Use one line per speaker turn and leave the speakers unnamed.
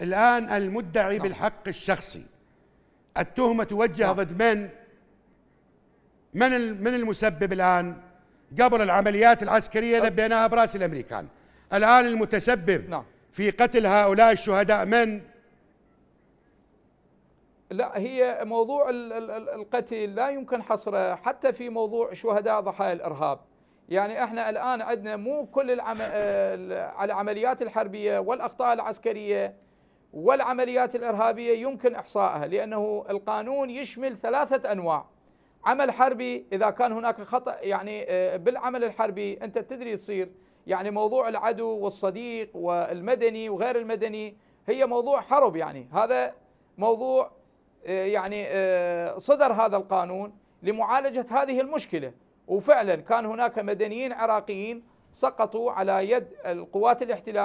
الآن المدعي نعم. بالحق الشخصي التهمة توجه نعم. ضد من؟ من من المسبب الآن؟ قبل العمليات العسكرية أه. لبيناها برأس الأمريكان الآن المتسبب نعم. في قتل هؤلاء الشهداء من؟ لا
هي موضوع القتل لا يمكن حصره حتى في موضوع شهداء ضحايا الإرهاب يعني احنا الان عندنا مو كل العم... آه، العمليات الحربيه والاخطاء العسكريه والعمليات الارهابيه يمكن احصائها لانه القانون يشمل ثلاثه انواع عمل حربي اذا كان هناك خطا يعني آه، بالعمل الحربي انت تدري يصير يعني موضوع العدو والصديق والمدني وغير المدني هي موضوع حرب يعني هذا موضوع آه، يعني آه، صدر هذا القانون لمعالجه هذه المشكله وفعلا كان هناك مدنيين عراقيين سقطوا على يد القوات الاحتلال